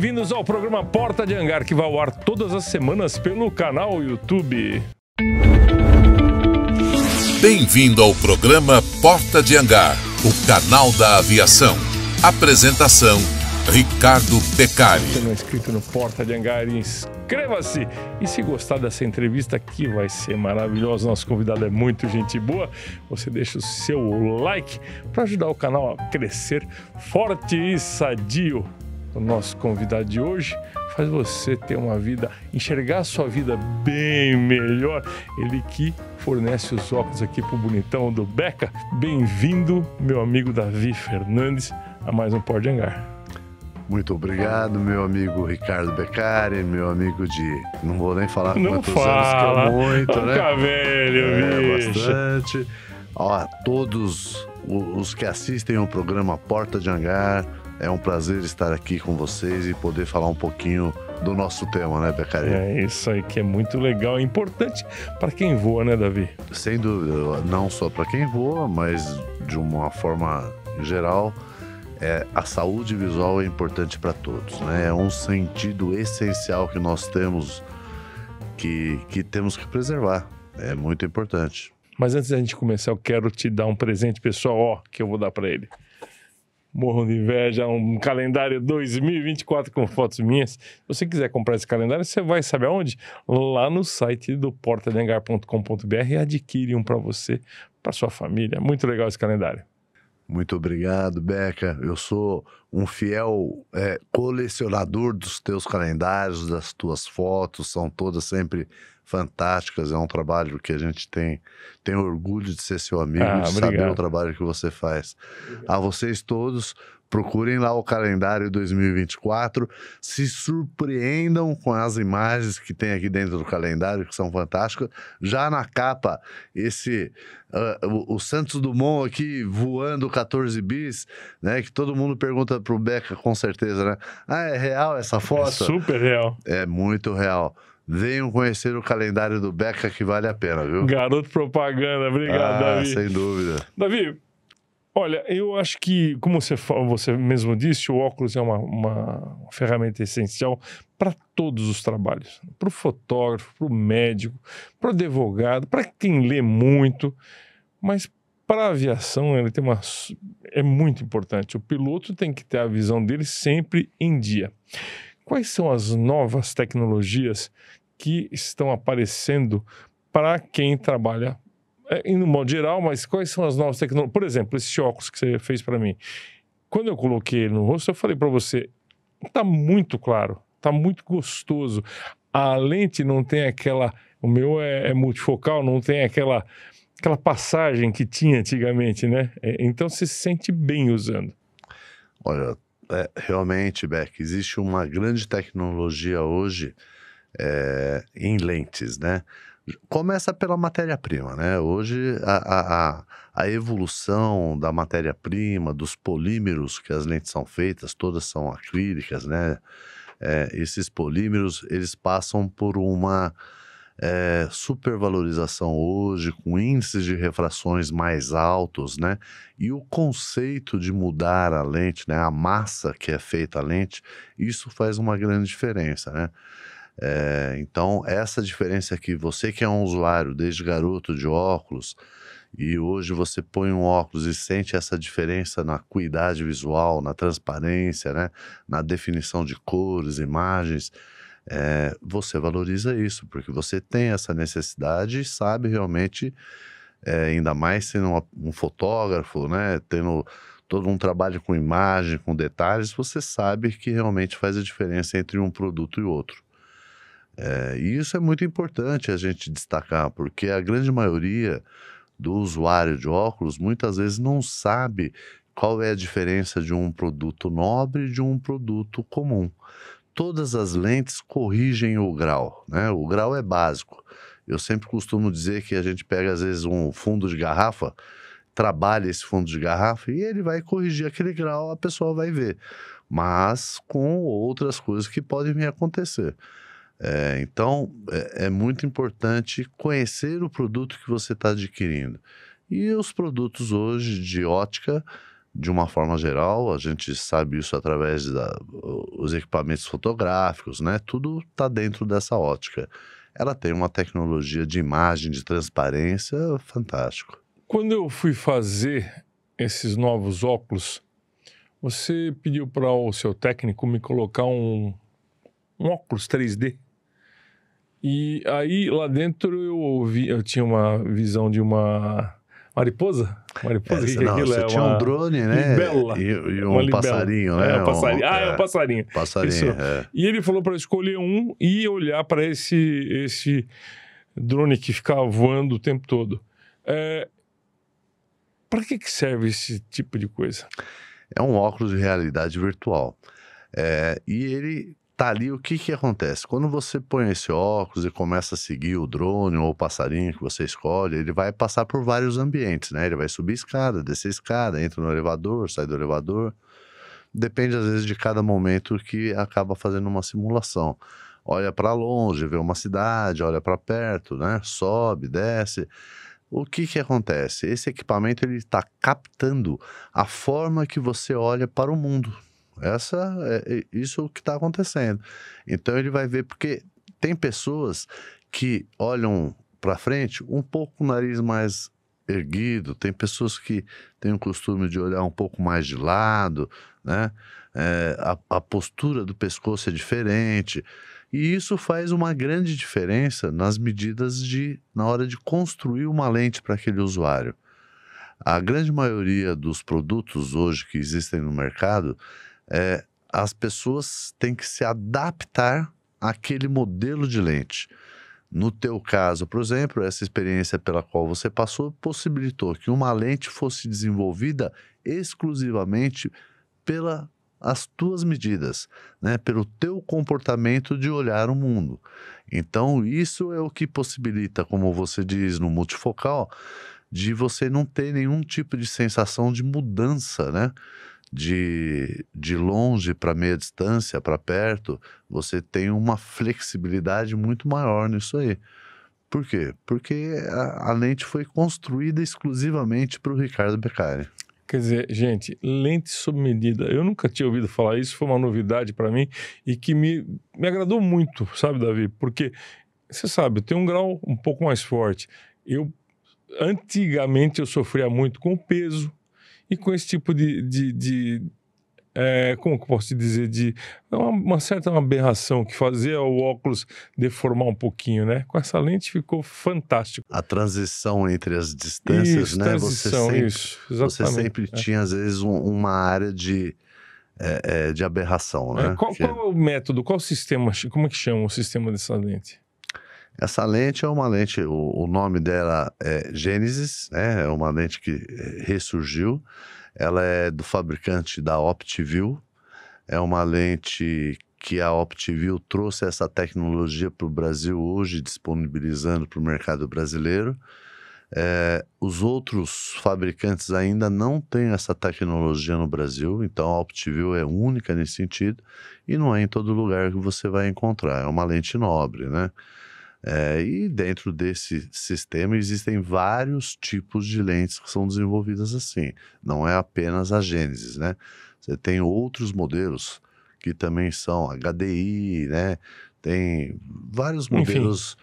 bem-vindos ao programa Porta de Hangar, que vai ao ar todas as semanas pelo canal YouTube. Bem-vindo ao programa Porta de Hangar, o canal da aviação. Apresentação: Ricardo Pecari. Se não é inscrito no Porta de Hangar, inscreva-se. E se gostar dessa entrevista, que vai ser maravilhosa, nosso convidado é muito gente boa, você deixa o seu like para ajudar o canal a crescer forte e sadio o nosso convidado de hoje, faz você ter uma vida, enxergar a sua vida bem melhor. Ele que fornece os óculos aqui pro bonitão do Beca. Bem-vindo, meu amigo Davi Fernandes, a mais um porta de Hangar. Muito obrigado, meu amigo Ricardo Beccari, meu amigo de. Não vou nem falar não quantos fala. anos que é muito, Fica né? Fica velho, é, bastante. Ó, a todos os que assistem ao programa Porta de Hangar, é um prazer estar aqui com vocês e poder falar um pouquinho do nosso tema, né, Becari? É isso aí que é muito legal, é importante para quem voa, né, Davi? Sem dúvida, não só para quem voa, mas de uma forma geral, é, a saúde visual é importante para todos, né? É um sentido essencial que nós temos que, que temos que preservar. É muito importante. Mas antes da gente começar, eu quero te dar um presente pessoal, ó, que eu vou dar para ele. Morro de inveja, um calendário 2024 com fotos minhas. Se você quiser comprar esse calendário, você vai saber aonde? Lá no site do portadengar.com.br e adquire um para você, para sua família. Muito legal esse calendário. Muito obrigado, Beca. Eu sou um fiel é, colecionador dos teus calendários, das tuas fotos, são todas sempre fantásticas. É um trabalho que a gente tem, tem orgulho de ser seu amigo, ah, de obrigado. saber o trabalho que você faz. A vocês todos, procurem lá o calendário 2024, se surpreendam com as imagens que tem aqui dentro do calendário, que são fantásticas. Já na capa, esse uh, o Santos Dumont aqui voando 14 bis, né? Que todo mundo pergunta pro Beca com certeza, né? Ah, é real essa é foto? É super real. É muito real. Venham conhecer o calendário do Beca que vale a pena, viu? Garoto propaganda, obrigado, ah, Davi. Sem dúvida. Davi, Olha, eu acho que, como você, você mesmo disse, o óculos é uma, uma ferramenta essencial para todos os trabalhos. Para o fotógrafo, para o médico, para o advogado, para quem lê muito. Mas para a aviação, ele tem uma, é muito importante. O piloto tem que ter a visão dele sempre em dia. Quais são as novas tecnologias que estão aparecendo para quem trabalha, é, em no modo geral, mas quais são as novas tecnologias? Por exemplo, esse óculos que você fez para mim. Quando eu coloquei ele no rosto, eu falei para você, está muito claro, está muito gostoso. A lente não tem aquela, o meu é, é multifocal, não tem aquela aquela passagem que tinha antigamente, né? É, então você se sente bem usando. Olha, é, realmente, Beck, existe uma grande tecnologia hoje é, em lentes, né? Começa pela matéria-prima, né? Hoje a, a, a evolução da matéria-prima, dos polímeros que as lentes são feitas, todas são acrílicas, né? É, esses polímeros eles passam por uma é, supervalorização hoje, com índices de refrações mais altos, né? E o conceito de mudar a lente, né? A massa que é feita a lente, isso faz uma grande diferença, né? É, então, essa diferença aqui, você que é um usuário desde garoto de óculos, e hoje você põe um óculos e sente essa diferença na acuidade visual, na transparência, né? na definição de cores, imagens, é, você valoriza isso, porque você tem essa necessidade e sabe realmente, é, ainda mais sendo uma, um fotógrafo, né? tendo todo um trabalho com imagem, com detalhes, você sabe que realmente faz a diferença entre um produto e outro. É, e isso é muito importante a gente destacar, porque a grande maioria do usuário de óculos muitas vezes não sabe qual é a diferença de um produto nobre de um produto comum. Todas as lentes corrigem o grau, né? O grau é básico. Eu sempre costumo dizer que a gente pega às vezes um fundo de garrafa, trabalha esse fundo de garrafa e ele vai corrigir aquele grau, a pessoa vai ver, mas com outras coisas que podem me acontecer. É, então, é, é, muito importante conhecer o produto que você está adquirindo. E os produtos hoje de ótica, de uma forma geral, a gente sabe isso através dos equipamentos fotográficos, né? Tudo está dentro dessa ótica. Ela tem uma tecnologia de imagem, de transparência, fantástico. Quando eu fui fazer esses novos óculos, você pediu para o seu técnico me colocar um, um óculos 3D e aí lá dentro eu ouvi, eu tinha uma visão de uma mariposa. Mariposa, que não, você é tinha uma... um drone, né? Libela. E, e um passarinho, né? É, um passarinho. Ah, é um é. passarinho. Passarinho, é. E ele falou para escolher um e olhar para esse, esse drone que ficava voando o tempo todo. É... Para que, que serve esse tipo de coisa? É um óculos de realidade virtual. É, e ele tá ali, o que que acontece? Quando você põe esse óculos e começa a seguir o drone ou o passarinho que você escolhe, ele vai passar por vários ambientes, né? Ele vai subir escada, descer escada, entra no elevador, sai do elevador. Depende, às vezes, de cada momento que acaba fazendo uma simulação. Olha para longe, vê uma cidade, olha para perto, né? Sobe, desce. O que que acontece? Esse equipamento, ele está captando a forma que você olha para o mundo, essa é, é isso é o que está acontecendo. Então ele vai ver porque tem pessoas que olham para frente um pouco o nariz mais erguido, tem pessoas que têm o costume de olhar um pouco mais de lado, né? É, a, a postura do pescoço é diferente. E isso faz uma grande diferença nas medidas de na hora de construir uma lente para aquele usuário. A grande maioria dos produtos hoje que existem no mercado, é, as pessoas têm que se adaptar àquele modelo de lente. No teu caso, por exemplo, essa experiência pela qual você passou possibilitou que uma lente fosse desenvolvida exclusivamente pela as tuas medidas, né? pelo teu comportamento de olhar o mundo. Então, isso é o que possibilita, como você diz no multifocal, de você não ter nenhum tipo de sensação de mudança, né? de, de longe para meia distância, para perto, você tem uma flexibilidade muito maior nisso aí. Por quê? Porque a, a lente foi construída exclusivamente para o Ricardo Beccari. Quer dizer, gente, lente sob medida. Eu nunca tinha ouvido falar isso, foi uma novidade para mim e que me, me agradou muito, sabe, Davi? Porque, você sabe, tem um grau um pouco mais forte. Eu, antigamente, eu sofria muito com o peso, e com esse tipo de. de, de é, como que eu posso dizer? De uma, uma, certa aberração que fazia o óculos deformar um pouquinho, né? Com essa lente ficou fantástico. A transição entre as distâncias, isso, né? Você sempre, isso, você sempre é. tinha, às vezes, um, uma área de. É, é, de aberração, é, né? É, qual, que... qual, é o método, qual o sistema, como é que chama o sistema dessa lente? Essa lente é uma lente, o, o nome dela é Gênesis, né? é uma lente que eh, ressurgiu. Ela é do fabricante da OptiView. É uma lente que a OptiView trouxe essa tecnologia para o Brasil hoje, disponibilizando para o mercado brasileiro. É, os outros fabricantes ainda não têm essa tecnologia no Brasil, então a OptiView é única nesse sentido e não é em todo lugar que você vai encontrar. É uma lente nobre, né? É, e dentro desse sistema existem vários tipos de lentes que são desenvolvidas assim. Não é apenas a Gênesis, né? Você tem outros modelos que também são HDI, né? Tem vários modelos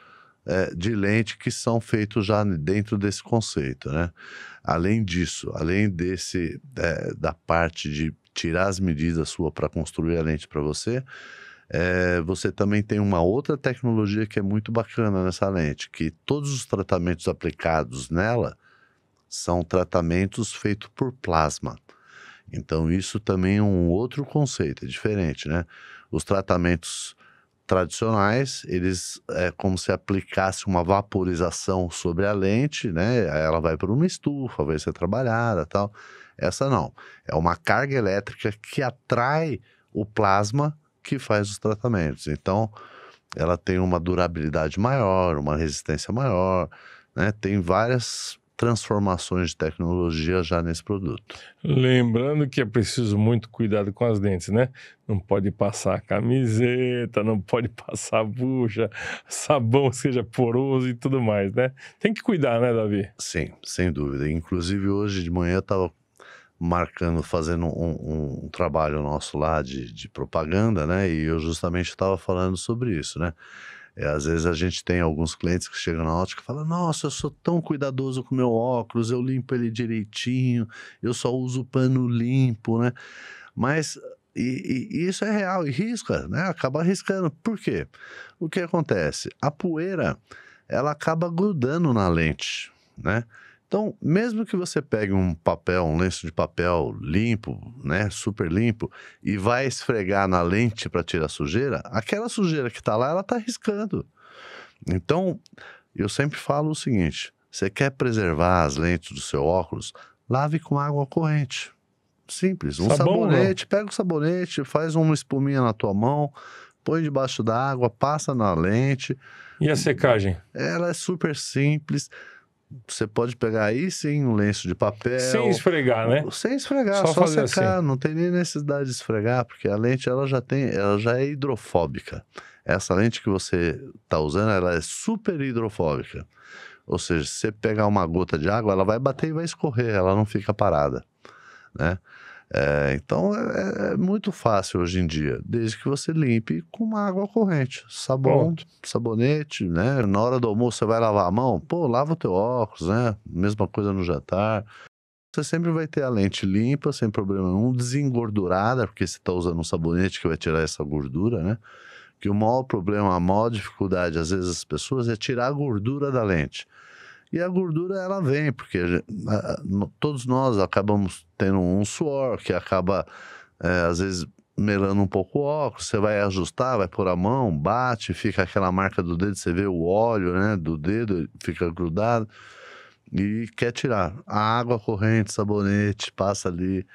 é, de lente que são feitos já dentro desse conceito, né? Além disso, além desse é, da parte de tirar as medidas sua para construir a lente para você, é, você também tem uma outra tecnologia que é muito bacana nessa lente, que todos os tratamentos aplicados nela são tratamentos feitos por plasma. Então, isso também é um outro conceito, é diferente, né? Os tratamentos tradicionais, eles é como se aplicasse uma vaporização sobre a lente, né? Ela vai para uma estufa, vai ser trabalhada tal. Essa não. É uma carga elétrica que atrai o plasma que faz os tratamentos. Então, ela tem uma durabilidade maior, uma resistência maior, né? Tem várias transformações de tecnologia já nesse produto. Lembrando que é preciso muito cuidado com as dentes, né? Não pode passar camiseta, não pode passar bucha, sabão seja poroso e tudo mais, né? Tem que cuidar, né, Davi? Sim, sem dúvida. Inclusive hoje de manhã eu estava marcando, fazendo um, um, trabalho nosso lá de, de propaganda, né? E eu justamente estava falando sobre isso, né? É, às vezes a gente tem alguns clientes que chegam na ótica e falam: Nossa, eu sou tão cuidadoso com meu óculos, eu limpo ele direitinho, eu só uso pano limpo, né? Mas e, e, isso é real e risca, né? Acaba riscando. Por quê? O que acontece? A poeira ela acaba grudando na lente, né? Então, mesmo que você pegue um papel, um lenço de papel limpo, né, super limpo, e vai esfregar na lente para tirar a sujeira, aquela sujeira que está lá, ela está riscando. Então, eu sempre falo o seguinte: você quer preservar as lentes do seu óculos, lave com água corrente. Simples. Um Sabão, né? sabonete, não? pega o sabonete, faz uma espuminha na tua mão, põe debaixo da água, passa na lente. E a secagem? Ela é super simples você pode pegar aí sim um lenço de papel. Sem esfregar, né? Sem esfregar, só, só assim. secar. Assim. Não tem nem necessidade de esfregar, porque a lente ela já tem, ela já é hidrofóbica. Essa lente que você está usando, ela é super hidrofóbica. Ou seja, se você pegar uma gota de água, ela vai bater e vai escorrer, ela não fica parada, né? É, então é, é, muito fácil hoje em dia, desde que você limpe com uma água corrente, sabão, Pronto. sabonete, né? Na hora do almoço você vai lavar a mão, pô, lava o teu óculos, né? Mesma coisa no jantar. Você sempre vai ter a lente limpa, sem problema nenhum, desengordurada, porque você está usando um sabonete que vai tirar essa gordura, né? Que o maior problema, a maior dificuldade, às vezes, das pessoas é tirar a gordura da lente. E a gordura, ela vem, porque a, todos nós acabamos tendo um suor, que acaba, é, às vezes, melando um pouco o óculos, você vai ajustar, vai pôr a mão, bate, fica aquela marca do dedo, você vê o óleo, né, do dedo, fica grudado e quer tirar. A água corrente, sabonete, passa ali.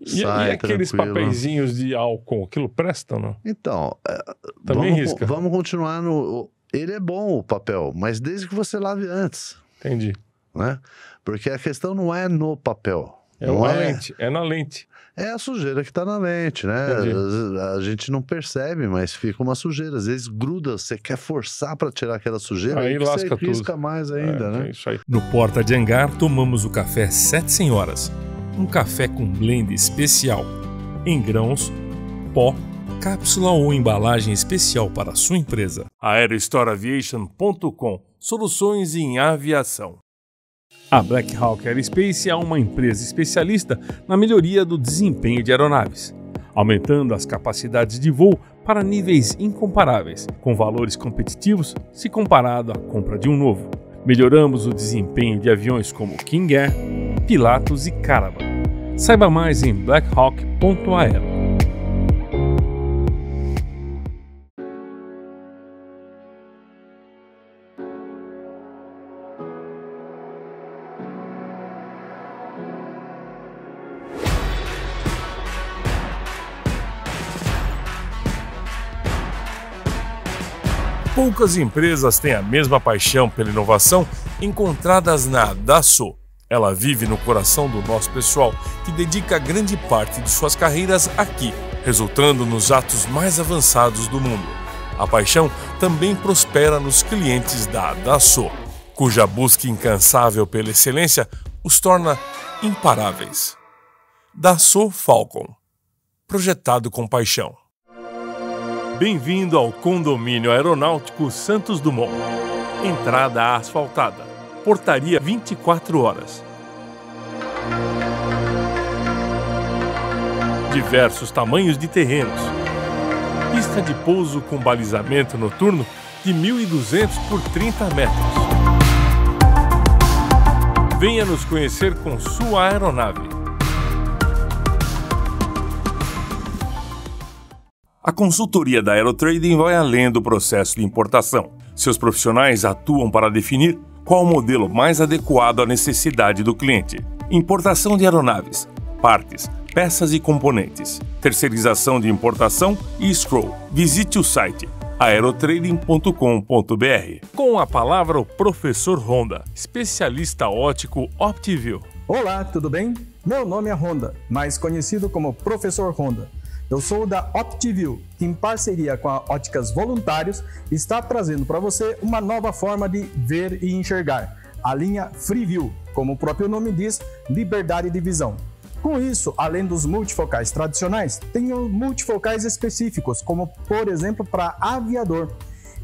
E, sai, e aqueles tranquilo. papeizinhos de álcool, aquilo presta não? Então, é, Também vamos, risca. vamos continuar no. Ele é bom o papel, mas desde que você lave antes. Entendi. Né? Porque a questão não é no papel. É na é... lente, é na lente. É a sujeira que está na lente, né? A gente não percebe, mas fica uma sujeira. Às vezes gruda, você quer forçar para tirar aquela sujeira, aí, aí lasca você tudo. mais ainda, é, né? É no Porta de Angar, tomamos o café Sete Senhoras. Um café com blend especial em grãos, pó cápsula ou embalagem especial para sua empresa. aerostoraviation.com Soluções em aviação. A Black Hawk Aerospace é uma empresa especialista na melhoria do desempenho de aeronaves, aumentando as capacidades de voo para níveis incomparáveis, com valores competitivos se comparado à compra de um novo. Melhoramos o desempenho de aviões como King Air, Pilatus e Caravan. Saiba mais em blackhawk.aero. Poucas empresas têm a mesma paixão pela inovação encontradas na Dassault. Ela vive no coração do nosso pessoal, que dedica grande parte de suas carreiras aqui, resultando nos atos mais avançados do mundo. A paixão também prospera nos clientes da Dassault, cuja busca incansável pela excelência os torna imparáveis. Dassault Falcon projetado com paixão. Bem-vindo ao Condomínio Aeronáutico Santos Dumont. Entrada asfaltada. Portaria 24 horas. Diversos tamanhos de terrenos. Pista de pouso com balizamento noturno de 1.200 por 30 metros. Venha nos conhecer com sua aeronave. A consultoria da Aerotrading vai além do processo de importação. Seus profissionais atuam para definir qual o modelo mais adequado à necessidade do cliente. Importação de aeronaves, partes, peças e componentes, terceirização de importação e scroll. Visite o site aerotrading.com.br. Com a palavra o professor Honda, especialista ótico OptiView. Olá, tudo bem? Meu nome é Honda, mais conhecido como Professor Honda. Eu sou da OptiView, que em parceria com a Óticas Voluntários está trazendo para você uma nova forma de ver e enxergar, a linha Freeview, como o próprio nome diz, liberdade de visão. Com isso, além dos multifocais tradicionais, tem os multifocais específicos, como por exemplo para aviador.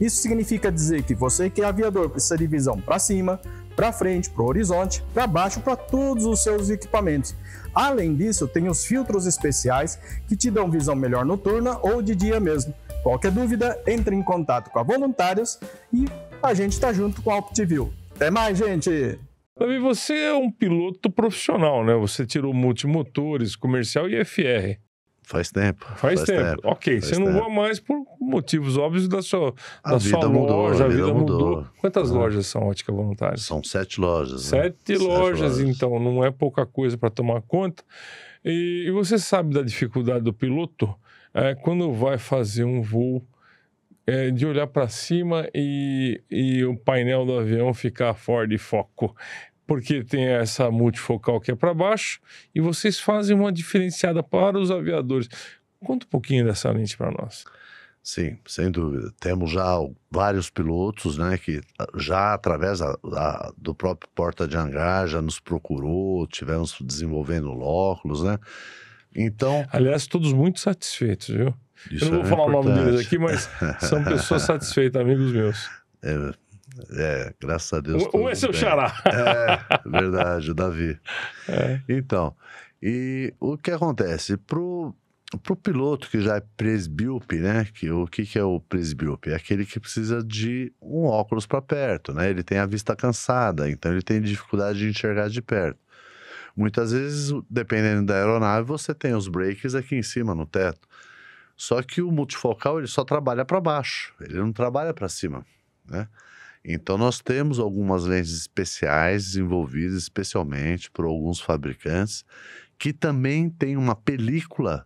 Isso significa dizer que você que é aviador precisa de visão para cima, para frente, para o horizonte, para baixo, para todos os seus equipamentos. Além disso, tem os filtros especiais que te dão visão melhor noturna ou de dia mesmo. Qualquer dúvida, entre em contato com a Voluntários e a gente está junto com a OptiView. Até mais, gente! Davi, você é um piloto profissional, né? Você tirou multimotores, comercial e FR. Faz tempo. Faz, faz tempo. tempo. Ok, faz você tempo. não voa mais por motivos óbvios da sua, a da vida sua mudou, loja, a vida, mudou. mudou. Quantas lojas são ótica voluntária? São sete lojas. Né? Sete, lojas, então, não é pouca coisa para tomar conta. E, e, você sabe da dificuldade do piloto é, quando vai fazer um voo é, de olhar para cima e, e o painel do avião ficar fora de foco porque tem essa multifocal que é para baixo, e vocês fazem uma diferenciada para os aviadores. Conta um pouquinho dessa lente para nós. Sim, sem dúvida. Temos já vários pilotos, né, que ah, já através da, da, do próprio porta de hangar já nos procurou, tivemos desenvolvendo óculos, né? Então, aliás, todos muito satisfeitos, viu? Isso Eu não vou é falar importante. o nome deles aqui, mas são pessoas satisfeitas, amigos meus. É, é, graças a Deus. Um, um é seu bem. xará. É, é, verdade, o Davi. É. Então, e o que acontece? Pro, pro piloto que já é presbiope, né? Que, o que, que é o presbiope? É aquele que precisa de um óculos para perto, né? Ele tem a vista cansada, então ele tem dificuldade de enxergar de perto. Muitas vezes, dependendo da aeronave, você tem os brakes aqui em cima, no teto. Só que o multifocal ele só trabalha para baixo, ele não trabalha para cima, né? Então, nós temos algumas lentes especiais desenvolvidas especialmente por alguns fabricantes, que também tem uma película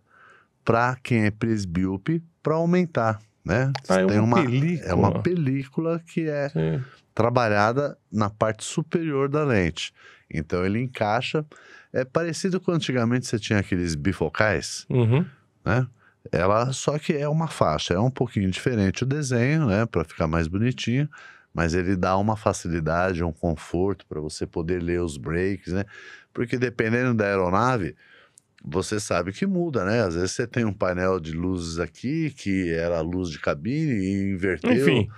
para quem é presbiope para aumentar. Né? Ah, é tem uma, uma película. É uma película que é Sim. trabalhada na parte superior da lente. Então ele encaixa. É parecido com antigamente você tinha aqueles bifocais, uhum. né? Ela só que é uma faixa, é um pouquinho diferente o desenho, né? Para ficar mais bonitinho mas ele dá uma facilidade, um conforto para você poder ler os breaks, né? Porque dependendo da aeronave, você sabe que muda, né? Às vezes você tem um painel de luzes aqui que era a luz de cabine e inverteu. Enfim,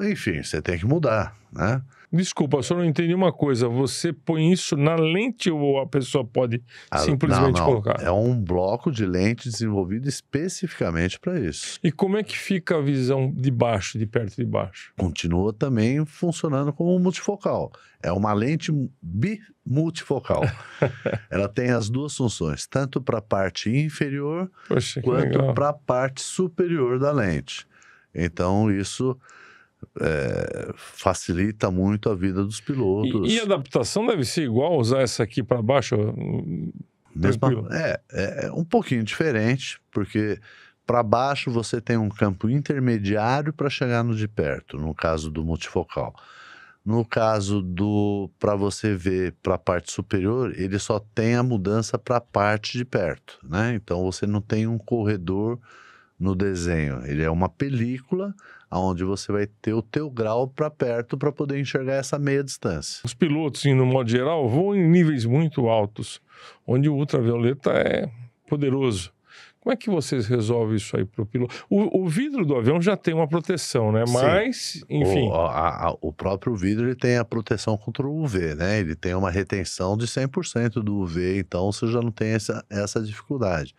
Enfim você tem que mudar, né? Desculpa, só não entendi uma coisa. Você põe isso na lente ou a pessoa pode ah, simplesmente não, não. colocar? É um bloco de lente desenvolvido especificamente para isso. E como é que fica a visão de baixo, de perto de baixo? Continua também funcionando como multifocal. É uma lente bimultifocal. Ela tem as duas funções, tanto para a parte inferior Poxa, quanto para a parte superior da lente. Então, isso é, facilita muito a vida dos pilotos. E, e, a adaptação deve ser igual usar essa aqui para baixo? Mesma, é, é, é um pouquinho diferente, porque para baixo você tem um campo intermediário para chegar no de perto, no caso do multifocal. No caso do para você ver para a parte superior, ele só tem a mudança para a parte de perto, né? Então você não tem um corredor no desenho, ele é uma película aonde você vai ter o teu grau para perto para poder enxergar essa meia distância. Os pilotos, no modo geral, voam em níveis muito altos, onde o ultravioleta é poderoso. Como é que vocês resolvem isso aí para o piloto? O vidro do avião já tem uma proteção, né? Mas, enfim. O, a, a, o, próprio vidro ele tem a proteção contra o UV, né? Ele tem uma retenção de 100% do UV, então você já não tem essa, essa dificuldade.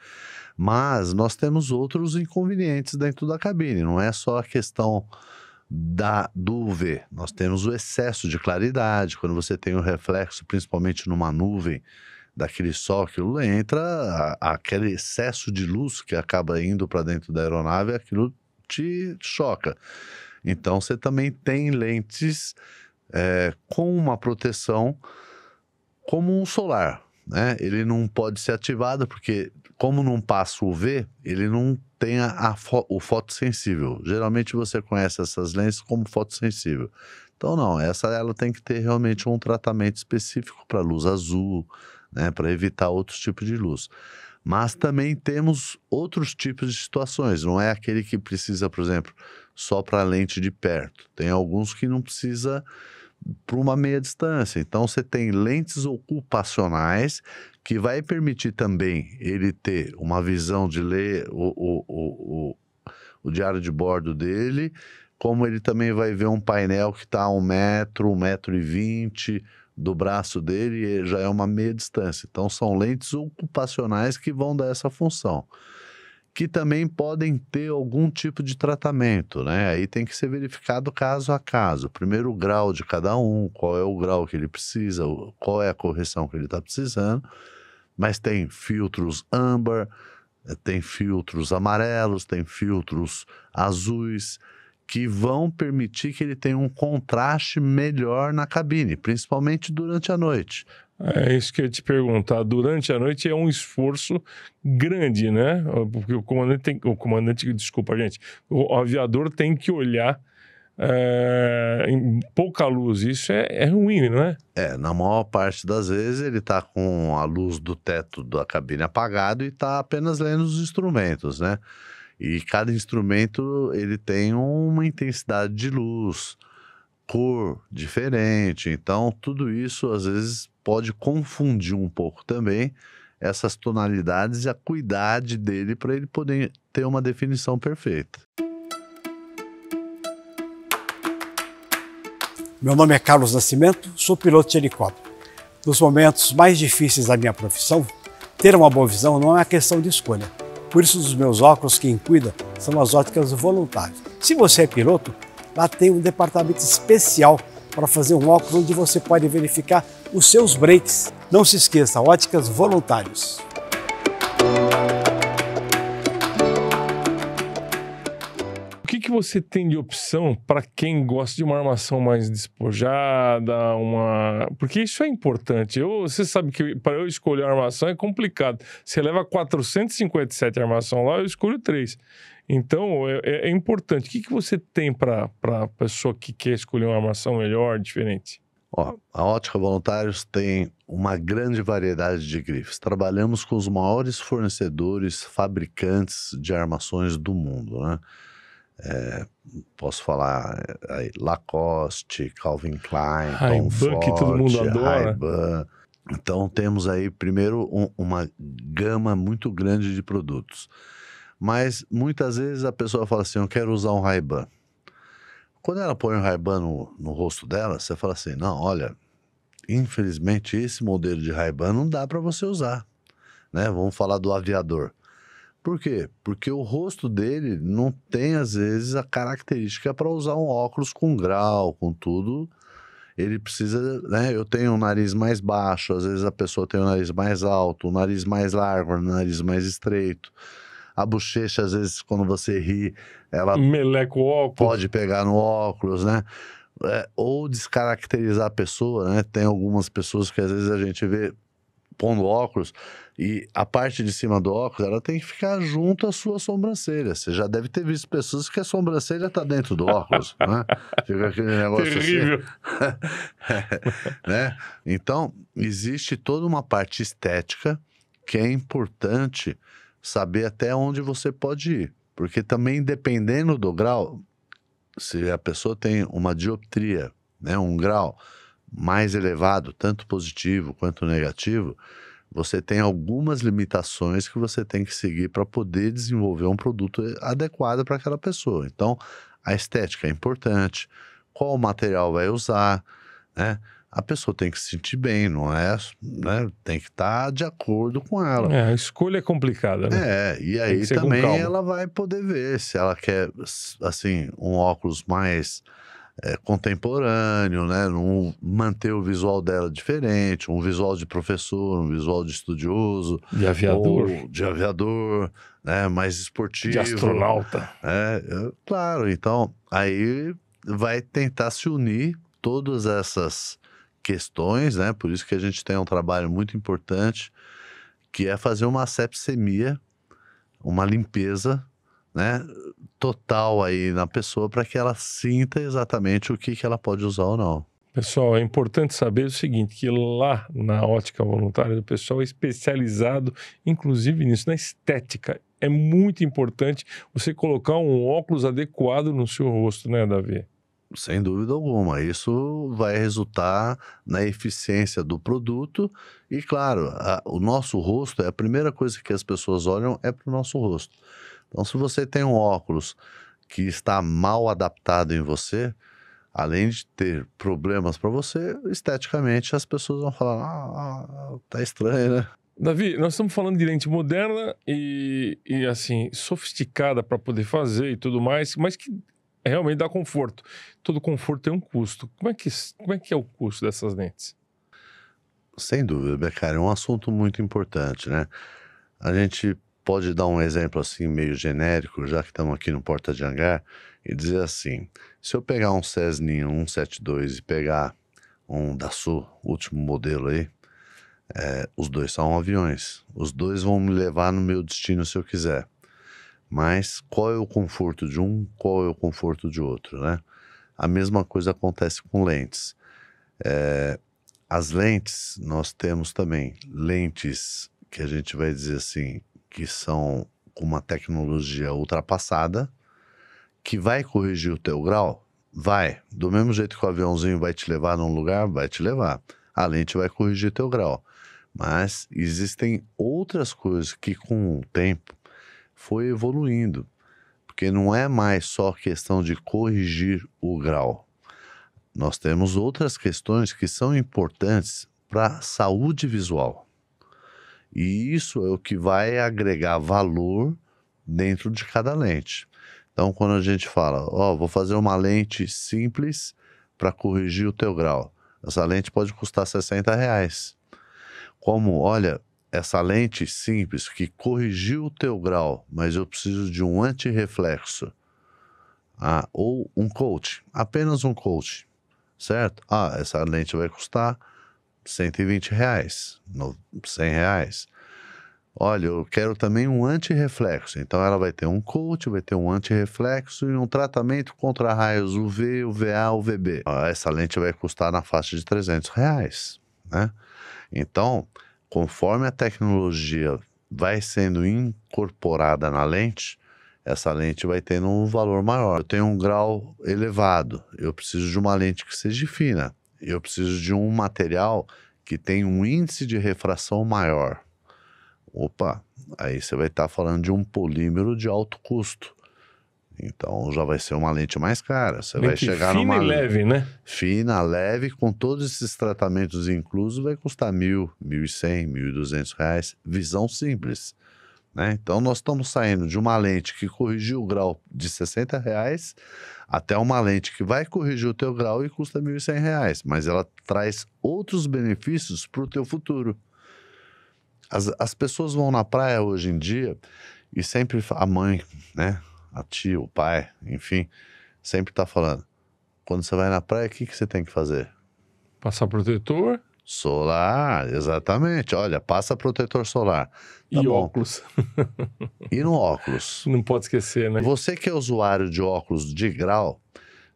Mas nós temos outros inconvenientes dentro da cabine, não é só a questão da, do UV. Nós temos o excesso de claridade, quando você tem o um reflexo, principalmente numa nuvem, daquele sol, que entra, a, aquele excesso de luz que acaba indo para dentro da aeronave, aquilo te choca. Então você também tem lentes é, com uma proteção como um solar né? Ele não pode ser ativado porque, como não passa o UV, ele não tem a, a fo o fotossensível. Geralmente você conhece essas lentes como fotossensível. Então não, essa ela tem que ter realmente um tratamento específico para luz azul, né? Para evitar outros tipos de luz. Mas também temos outros tipos de situações. Não é aquele que precisa, por exemplo, só para lente de perto. Tem alguns que não precisa para uma meia distância. Então você tem lentes ocupacionais que vai permitir também ele ter uma visão de ler o, o, o, o, o diário de bordo dele, como ele também vai ver um painel que está a um metro, um metro e vinte do braço dele, e já é uma meia distância. Então são lentes ocupacionais que vão dar essa função que também podem ter algum tipo de tratamento, né? Aí tem que ser verificado caso a caso. Primeiro o grau de cada um, qual é o grau que ele precisa, qual é a correção que ele está precisando. Mas tem filtros âmbar, eh, tem filtros amarelos, tem filtros azuis, que vão permitir que ele tenha um contraste melhor na cabine, principalmente durante a noite. É isso que eu ia te perguntar. Durante a noite é um esforço grande, né? Porque o comandante tem. O comandante, desculpa, gente. O aviador tem que olhar é, em pouca luz. Isso é, é, ruim, não é? É, na maior parte das vezes ele está com a luz do teto da cabine apagado e está apenas lendo os instrumentos, né? E cada instrumento ele tem uma intensidade de luz cor diferente. Então, tudo isso às vezes pode confundir um pouco também essas tonalidades e a cuidade dele para ele poder ter uma definição perfeita. Meu nome é Carlos Nascimento, sou piloto de helicóptero. Nos momentos mais difíceis da minha profissão, ter uma boa visão não é uma questão de escolha. Por isso, os meus óculos, quem cuida são as óticas voluntárias. Se você é piloto, Lá tem um departamento especial para fazer um óculos onde você pode verificar os seus breaks. Não se esqueça, óticas voluntários. O que, que você tem de opção para quem gosta de uma armação mais despojada, uma... Porque isso é importante. Eu, você sabe que para eu escolher a armação é complicado. Você leva 457 armação lá, eu escolho três. Então, é, é, é importante. O que, que você tem para a pessoa que quer escolher uma armação melhor, diferente? Ó, a Ótica Voluntários tem uma grande variedade de grifes. Trabalhamos com os maiores fornecedores, fabricantes de armações do mundo, né? É, posso falar é, aí, Lacoste, Calvin Klein, Tom Ford, que todo mundo adora. Então temos aí primeiro um, uma gama muito grande de produtos. Mas muitas vezes a pessoa fala assim: Eu quero usar um Ray-Ban. Quando ela põe um Ray-Ban no, no rosto dela, você fala assim: Não, olha, infelizmente esse modelo de Ray-Ban não dá para você usar. Né? Vamos falar do aviador. Por quê? Porque o rosto dele não tem, às vezes, a característica para usar um óculos com grau, com tudo. Ele precisa, né? Eu tenho um nariz mais baixo, às vezes a pessoa tem um nariz mais alto, um nariz mais largo, um nariz mais estreito a bochecha, às vezes, quando você ri, ela Meleco óculos. pode pegar no óculos, né? É, ou descaracterizar a pessoa, né? Tem algumas pessoas que às vezes a gente vê pondo óculos e a parte de cima do óculos ela tem que ficar junto à sua sobrancelha. Você já deve ter visto pessoas que a sobrancelha está dentro do óculos, né? Fica aquele negócio assim. Terrível. assim. né? Então, existe toda uma parte estética que é importante saber até onde você pode ir. Porque também, dependendo do grau, se a pessoa tem uma dioptria, né, um grau mais elevado, tanto positivo quanto negativo, você tem algumas limitações que você tem que seguir para poder desenvolver um produto adequado para aquela pessoa. Então, a estética é importante, qual material vai usar, né? a pessoa tem que se sentir bem, não é? Né? Tem que estar tá de acordo com ela. É, a escolha é complicada, né? É, e aí também ela vai poder ver se ela quer, assim, um óculos mais é, contemporâneo, né? Um, manter o visual dela diferente, um visual de professor, um visual de estudioso. De aviador. de aviador, né? Mais esportivo. De astronauta. É, é claro, então aí vai tentar se unir todas essas questões, né? Por isso que a gente tem um trabalho muito importante, que é fazer uma sepsemia, uma limpeza, né? Total aí na pessoa para que ela sinta exatamente o que, que ela pode usar ou não. Pessoal, é importante saber o seguinte, que lá na ótica voluntária do pessoal é especializado, inclusive nisso, na estética. É muito importante você colocar um óculos adequado no seu rosto, né, Davi? Sem dúvida alguma. Isso vai resultar na eficiência do produto. E, claro, a, o nosso rosto é a primeira coisa que as pessoas olham é para o nosso rosto. Então, se você tem um óculos que está mal adaptado em você, além de ter problemas para você, esteticamente as pessoas vão falar: ah, tá estranho, né? Davi, nós estamos falando de lente moderna e, e assim, sofisticada para poder fazer e tudo mais, mas que é realmente dá conforto. Todo conforto tem um custo. Como é que, como é, que é o custo dessas lentes? Sem dúvida, Becari, é um assunto muito importante, né? A gente pode dar um exemplo assim meio genérico, já que estamos aqui no Porta de Hangar, e dizer assim, se eu pegar um Cessna 172 e pegar um Dassault, último modelo aí, é, os dois são aviões. Os dois vão me levar no meu destino se eu quiser mas qual é o conforto de um, qual é o conforto de outro, né? A mesma coisa acontece com lentes. É, as lentes, nós temos também lentes que a gente vai dizer assim, que são com uma tecnologia ultrapassada, que vai corrigir o teu grau? Vai. Do mesmo jeito que o aviãozinho vai te levar num lugar, vai te levar. A lente vai corrigir teu grau. Mas existem outras coisas que com o tempo foi evoluindo, porque não é mais só questão de corrigir o grau. Nós temos outras questões que são importantes para a saúde visual. E isso é o que vai agregar valor dentro de cada lente. Então, quando a gente fala, ó, oh, vou fazer uma lente simples para corrigir o teu grau. Essa lente pode custar 60 reais. Como, olha, essa lente simples que corrigiu o teu grau, mas eu preciso de um antirreflexo. Ah, ou um coach, apenas um coach, certo? Ah, essa lente vai custar 120 reais, 100 reais. Olha, eu quero também um antirreflexo. Então ela vai ter um coach, vai ter um antirreflexo e um tratamento contra raios UV, UVA, UVB. Ah, essa lente vai custar na faixa de 300 reais, né? Então, Conforme a tecnologia vai sendo incorporada na lente, essa lente vai tendo um valor maior. Eu tenho um grau elevado, eu preciso de uma lente que seja fina, eu preciso de um material que tenha um índice de refração maior. Opa, aí você vai estar tá falando de um polímero de alto custo. Então já vai ser uma lente mais cara. Você lente vai chegar fina numa. Fina e leve, né? Fina, leve, com todos esses tratamentos inclusos, vai custar mil, mil e cem, mil e duzentos reais. Visão simples. Né? Então nós estamos saindo de uma lente que corrigiu o grau de 60 reais até uma lente que vai corrigir o teu grau e custa 1.100 reais, mas ela traz outros benefícios para o teu futuro. As, as pessoas vão na praia hoje em dia e sempre a mãe, né? a tia, o pai, enfim, sempre tá falando. Quando você vai na praia, o que, que você tem que fazer? Passar protetor. Solar, exatamente. Olha, passa protetor solar. Tá e bom. óculos. e no óculos. Não pode esquecer, né? Você que é usuário de óculos de grau,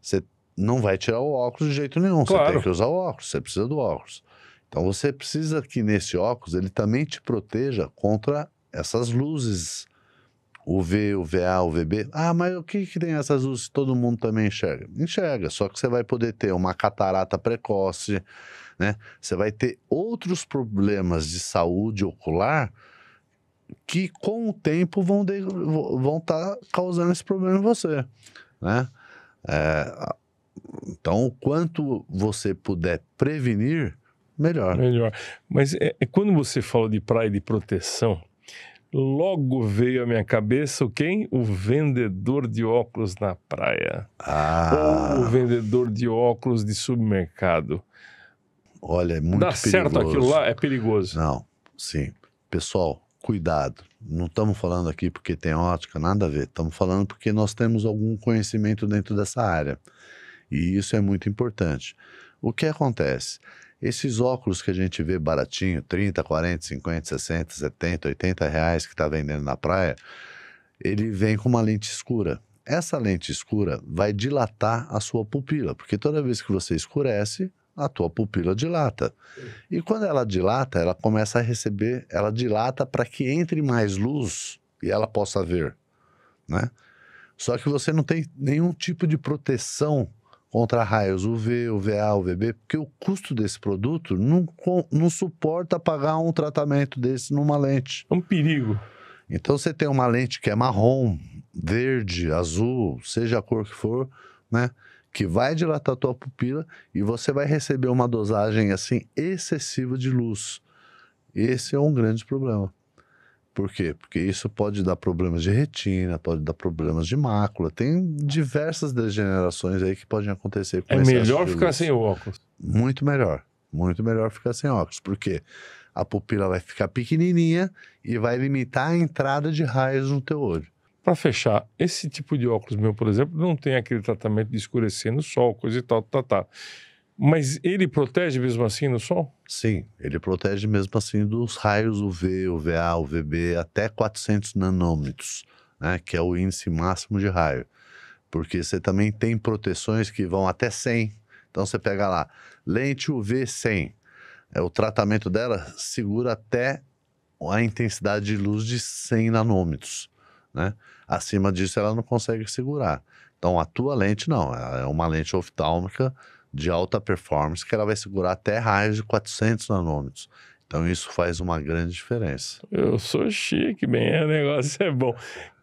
você não vai tirar o óculos de jeito nenhum. Claro. Você tem que usar o óculos, você precisa do óculos. Então você precisa que nesse óculos ele também te proteja contra essas luzes o V, o VA, o VB. Ah, mas o que, que tem essas luzes que todo mundo também enxerga? Enxerga, só que você vai poder ter uma catarata precoce, né? Você vai ter outros problemas de saúde ocular que com o tempo vão vão estar tá causando esse problema em você, né? É, então, o quanto você puder prevenir, melhor. Melhor. Mas é, é quando você fala de praia de proteção, logo veio à minha cabeça o quem? O vendedor de óculos na praia. Ah. Ou o vendedor de óculos de supermercado. Olha, é muito Dá perigoso. certo aquilo lá? É perigoso. Não, sim. Pessoal, cuidado. Não estamos falando aqui porque tem ótica, nada a ver. Estamos falando porque nós temos algum conhecimento dentro dessa área. E isso é muito importante. O que acontece? Esses óculos que a gente vê baratinho, 30, 40, 50, 60, 70, 80 reais que está vendendo na praia, ele vem com uma lente escura. Essa lente escura vai dilatar a sua pupila, porque toda vez que você escurece, a tua pupila dilata. E quando ela dilata, ela começa a receber, ela dilata para que entre mais luz e ela possa ver, né? Só que você não tem nenhum tipo de proteção contra raios UV, UVA, UVB, porque o custo desse produto não, não suporta pagar um tratamento desse numa lente. É um perigo. Então você tem uma lente que é marrom, verde, azul, seja a cor que for, né? Que vai dilatar a tua pupila e você vai receber uma dosagem assim excessiva de luz. Esse é um grande problema. Por quê? Porque isso pode dar problemas de retina, pode dar problemas de mácula. Tem diversas degenerações aí que podem acontecer com É melhor ficar sem o óculos. Muito melhor. Muito melhor ficar sem óculos. Por quê? A pupila vai ficar pequenininha e vai limitar a entrada de raios no teu olho. Para fechar, esse tipo de óculos meu, por exemplo, não tem aquele tratamento de escurecendo o sol, coisa e tal, tal, tal. Mas ele protege mesmo assim no som? Sim, ele protege mesmo assim dos raios UV, UVA, UVB, até 400 nanômetros, né, que é o índice máximo de raio. Porque você também tem proteções que vão até 100. Então você pega lá, lente UV 100. É, o tratamento dela segura até a intensidade de luz de 100 nanômetros. Né? Acima disso ela não consegue segurar. Então a tua lente não, é uma lente oftálmica de alta performance que ela vai segurar até raios de 400 nanômetros. Então isso faz uma grande diferença. Eu sou chique, bem, o negócio é bom.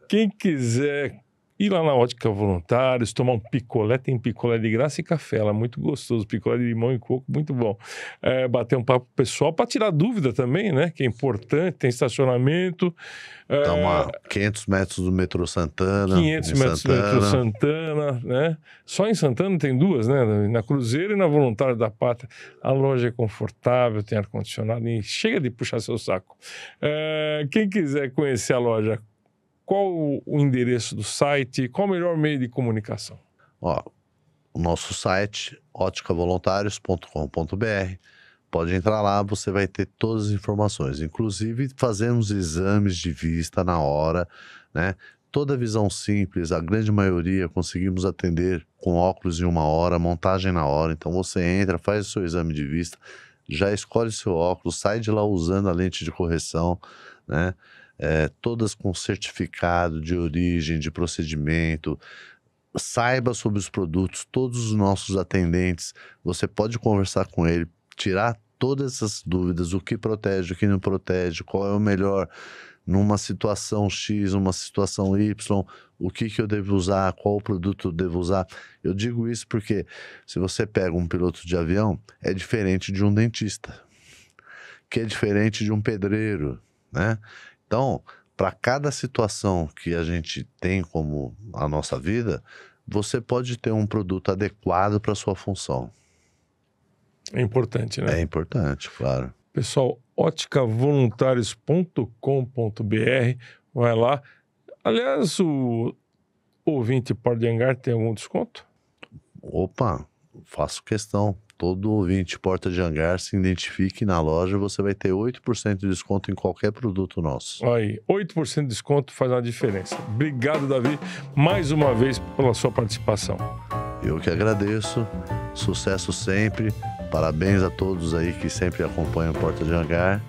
Quem quiser ir lá na ótica voluntários, tomar um picolé, tem picolé de graça e café lá, muito gostoso, picolé de limão e coco, muito bom. É, bater um papo pessoal para tirar dúvida também, né? Que é importante, tem estacionamento. É, tá é... 500 metros do metrô Santana. 500 metros Santana. do metrô Santana, né? Só em Santana tem duas, né? Na Cruzeiro e na Voluntário da Pátria. A loja é confortável, tem ar-condicionado e chega de puxar seu saco. É... Quem quiser conhecer a loja qual o endereço do site, qual o melhor meio de comunicação? Ó, o nosso site, óticavoluntários.com.br. Pode entrar lá, você vai ter todas as informações. Inclusive, fazemos exames de vista na hora, né? Toda visão simples, a grande maioria conseguimos atender com óculos em uma hora, montagem na hora. Então você entra, faz o seu exame de vista, já escolhe seu óculos, sai de lá usando a lente de correção, né? é, todas com certificado de origem, de procedimento. Saiba sobre os produtos, todos os nossos atendentes. Você pode conversar com ele, tirar todas essas dúvidas: o que protege, o que não protege, qual é o melhor numa situação X, numa situação Y, o que, que eu devo usar, qual produto eu devo usar. Eu digo isso porque se você pega um piloto de avião, é diferente de um dentista, que é diferente de um pedreiro, né? Então, para cada situação que a gente tem como a nossa vida, você pode ter um produto adequado para sua função. É importante, né? É importante, claro. Pessoal, óticavoluntários.com.br, vai lá. Aliás, o ouvinte par tem algum desconto? Opa, faço questão todo ouvinte Porta de Hangar se identifique na loja, você vai ter 8% de desconto em qualquer produto nosso. Aí, 8% de desconto faz uma diferença. Obrigado, Davi, mais uma vez pela sua participação. Eu que agradeço, sucesso sempre, parabéns a todos aí que sempre acompanham Porta de Hangar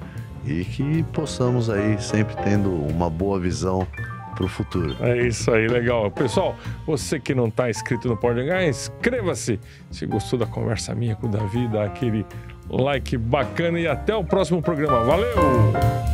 e que possamos aí sempre tendo uma boa visão para o futuro. É isso aí, legal. Pessoal, você que não está inscrito no Pode inscreva-se. Se gostou da conversa minha com o Davi, dá aquele like bacana e até o próximo programa. Valeu!